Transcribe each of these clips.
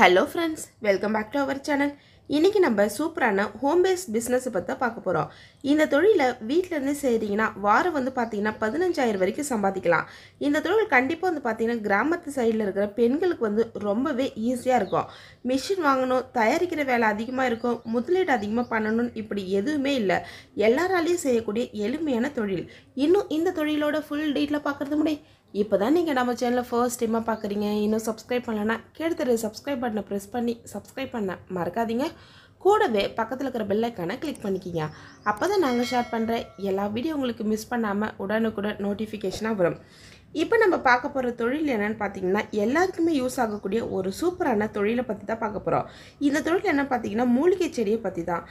hello friends welcome back to our channel இன்றைக்கி நம்ம சூப்பரான ஹோம் பேஸ் பிஸ்னஸை பற்றி பார்க்க போகிறோம் இந்த தொழிலை வீட்டிலேருந்து செய்கிறீங்கன்னா வாரம் வந்து பார்த்தீங்கன்னா பதினஞ்சாயிரம் வரைக்கும் சம்பாதிக்கலாம் இந்த தொழில் கண்டிப்பாக வந்து பார்த்தீங்கன்னா கிராமத்து சைடில் இருக்கிற பெண்களுக்கு வந்து ரொம்பவே ஈஸியாக இருக்கும் மிஷின் வாங்கணும் தயாரிக்கிற வேலை அதிகமாக இருக்கும் முதலீடு அதிகமாக பண்ணணும்னு இப்படி எதுவுமே இல்லை எல்லாராலையும் செய்யக்கூடிய எளிமையான தொழில் இன்னும் இந்த தொழிலோட ஃபுல் டீட்டெயில் பார்க்குறது முடியும் இப்போ தான் நீங்கள் நம்ம சேனலில் ஃபர்ஸ்ட் டைமாக பார்க்குறீங்க இன்னும் சப்ஸ்கிரைப் பண்ணலன்னா கேட்டுத்தர சப்ஸ்கிரைப் பட்டனை ப்ரெஸ் பண்ணி சப்ஸ்கிரைப் பண்ண மறக்காதீங்க கூடவே பக்கத்தில் இருக்கிற பெல்லைக்கான கிளிக் பண்ணிக்கிங்க அப்போ தான் நாங்கள் ஷேர் பண்ணுற எல்லா வீடியோ உங்களுக்கு மிஸ் பண்ணாமல் உடனுக்குடன் நோட்டிஃபிகேஷனாக வரும் இப்போ நம்ம பார்க்க போகிற தொழில் என்னென்னு பார்த்தீங்கன்னா எல்லாருக்குமே யூஸ் ஆகக்கூடிய ஒரு சூப்பரான தொழிலை பற்றி தான் பார்க்க போகிறோம் இந்த தொழில் என்ன பார்த்தீங்கன்னா மூலிகை செடியை பற்றி தான்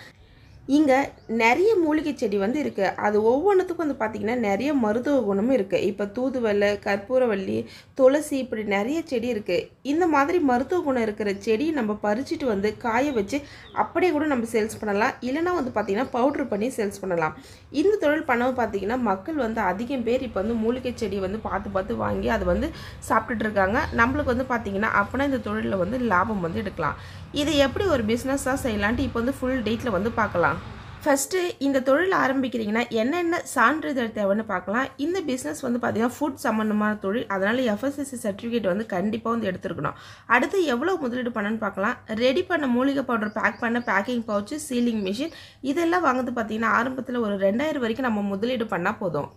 இங்கே நிறைய மூலிகை செடி வந்து இருக்குது அது ஒவ்வொன்றுத்துக்கும் வந்து பார்த்திங்கன்னா நிறைய மருத்துவ குணமும் இருக்குது இப்போ தூதுவலை கற்பூரவள்ளி துளசி இப்படி நிறைய செடி இருக்குது இந்த மாதிரி மருத்துவ குணம் இருக்கிற செடி நம்ம பறிச்சுட்டு வந்து காய வச்சு அப்படியே கூட நம்ம சேல்ஸ் பண்ணலாம் இல்லைனா வந்து பார்த்திங்கன்னா பவுட்ரு பண்ணி சேல்ஸ் பண்ணலாம் இந்த தொழில் பண்ணவும் பார்த்திங்கன்னா மக்கள் வந்து அதிகம் பேர் இப்போ வந்து மூலிகை செடி வந்து பார்த்து பார்த்து வாங்கி அதை வந்து சாப்பிட்டுட்டு இருக்காங்க நம்மளுக்கு வந்து பார்த்திங்கன்னா அப்போனா இந்த தொழிலில் வந்து லாபம் வந்து எடுக்கலாம் இதை எப்படி ஒரு பிஸ்னஸாக செய்யலான்ட்டு இப்போ வந்து ஃபுல் டேட்டில் வந்து பார்க்கலாம் ஃபஸ்ட்டு இந்த தொழில் ஆரம்பிக்கிறீங்கன்னா என்னென்ன சான்றிதழ் தேவைன்னு பார்க்கலாம் இந்த பிஸ்னஸ் வந்து பார்த்திங்கன்னா ஃபுட் சம்மந்தமான தொழில் அதனால் எஃப்எஸ்எஸ்சி சர்டிஃபிகேட் வந்து கண்டிப்பாக வந்து எடுத்துருக்கணும் அடுத்து எவ்வளோ முதலீடு பண்ணணும்னு பார்க்கலாம் ரெடி பண்ண மூலிகை பவுடர் பேக் பண்ண பேக்கிங் பவுச்சு சீலிங் மிஷின் இதெல்லாம் வாங்குறது பார்த்திங்கன்னா ஆரம்பத்தில் ஒரு ரெண்டாயிரம் வரைக்கும் நம்ம முதலீடு பண்ணால் போதும்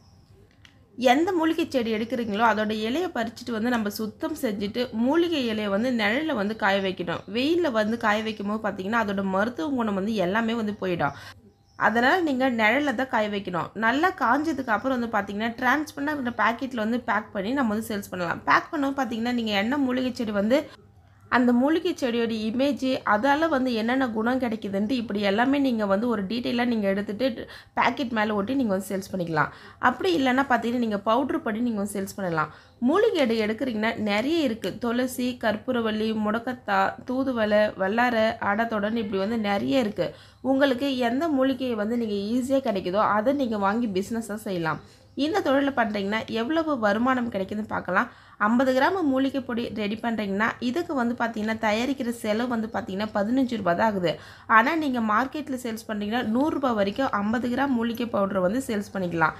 எந்த மூலிகை செடி எடுக்கிறீங்களோ அதோட இலையை பறிச்சுட்டு வந்து நம்ம சுத்தம் செஞ்சுட்டு மூலிகை இலையை வந்து நிழலில் வந்து காய வைக்கணும் வெயிலில் வந்து காய வைக்கும் போது பார்த்திங்கன்னா அதோட மருத்துவ குணம் வந்து எல்லாமே வந்து போயிடும் அதனால் நீங்கள் நிழலில் தான் காய வைக்கணும் நல்லா காஞ்சதுக்கு அப்புறம் வந்து பார்த்தீங்கன்னா டிரான்ஸ்பரண்டாக இருக்கிற பேக்கெட்டில் வந்து பேக் பண்ணி நம்ம வந்து சேல்ஸ் பண்ணலாம் பேக் பண்ணவும் பார்த்தீங்கன்னா நீங்கள் எண்ணெய் மூலிகை செடி வந்து அந்த மூலிகை செடியோட இமேஜ் அதால் வந்து என்னென்ன குணம் கிடைக்குதுன்ட்டு இப்படி எல்லாமே நீங்கள் வந்து ஒரு டீட்டெயிலாக நீங்கள் எடுத்துகிட்டு பேக்கெட் மேலே ஒட்டி நீங்கள் வந்து சேல்ஸ் பண்ணிக்கலாம் அப்படி இல்லைன்னா பார்த்தீங்கன்னா நீங்கள் பவுட்ரு படி நீங்கள் வந்து சேல்ஸ் பண்ணலாம் மூலிகை எடு எடுக்கிறீங்கன்னா நிறைய இருக்குது துளசி கற்பூரவள்ளி முடக்கத்தா தூதுவலை வல்லார அடத்தொடன் இப்படி வந்து நிறைய இருக்குது உங்களுக்கு எந்த மூலிகையை வந்து நீங்கள் ஈஸியாக கிடைக்குதோ அதை நீங்கள் வாங்கி பிஸ்னஸாக செய்யலாம் இந்த தொழிலில் பண்ணுறீங்கன்னா எவ்வளவு வருமானம் கிடைக்குதுன்னு பார்க்கலாம் ஐம்பது கிராம் மூலிகை பொடி ரெடி பண்ணுறீங்கன்னா இதுக்கு வந்து பார்த்திங்கன்னா தயாரிக்கிற செலவு வந்து பார்த்திங்கன்னா பதினஞ்சு ரூபா தான் ஆகுது ஆனால் நீங்கள் மார்க்கெட்டில் சேல்ஸ் பண்ணுறீங்கன்னா நூறுரூபா வரைக்கும் ஐம்பது கிராம் மூலிகை பவுடர் வந்து சேல்ஸ் பண்ணிக்கலாம்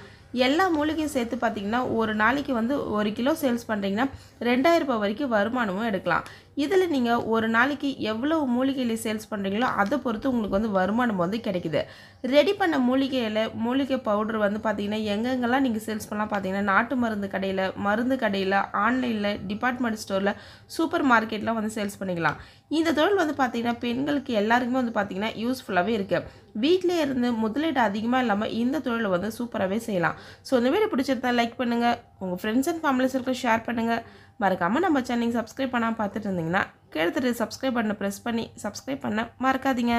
எல்லா மூலிகையும் சேர்த்து பார்த்தீங்கன்னா ஒரு நாளைக்கு வந்து ஒரு கிலோ சேல்ஸ் பண்ணுறீங்கன்னா ரெண்டாயிரம் ரூபாய் வரைக்கும் வருமானமும் எடுக்கலாம் இதில் நீங்கள் ஒரு நாளைக்கு எவ்வளவு மூலிகைகளை சேல்ஸ் பண்ணுறீங்களோ அதை பொறுத்து உங்களுக்கு வந்து வருமானம் வந்து கிடைக்குது ரெடி பண்ண மூலிகையில் மூலிகை பவுடர் வந்து பார்த்திங்கன்னா எங்கெங்கெல்லாம் நீங்கள் சேல்ஸ் பண்ணலாம் பார்த்தீங்கன்னா நாட்டு மருந்து கடையில் மருந்து கடையில் ஆன்லைனில் டிபார்ட்மெண்ட் ஸ்டோரில் சூப்பர் மார்க்கெட்லாம் வந்து சேல்ஸ் பண்ணிக்கலாம் இந்த தொழில் வந்து பார்த்திங்கன்னா பெண்களுக்கு எல்லாருக்குமே வந்து பார்த்திங்கன்னா யூஸ்ஃபுல்லாகவே இருக்குது வீட்டிலே இருந்து முதலீடு அதிகமாக இல்லாமல் இந்த தொழிலை வந்து சூப்பராகவே செய்யலாம் ஸோ இந்த வீடியோ பிடிச்சிருந்தா லைக் பண்ணுங்கள் உங்கள் ஃப்ரெண்ட்ஸ் அண்ட் ஃபேமிலிஸ் இருக்க ஷேர் பண்ணுங்கள் மறக்காமல் நம்ம சேனலுக்கு சப்ஸ்கிரைப் பண்ணால் பார்த்துட்டு இருந்தீங்கன்னா கேட்டுட்டு சப்ஸ்கிரைப் பண்ண ப்ரெஸ் பண்ணி சப்ஸ்கிரைப் பண்ண மறக்காதீங்க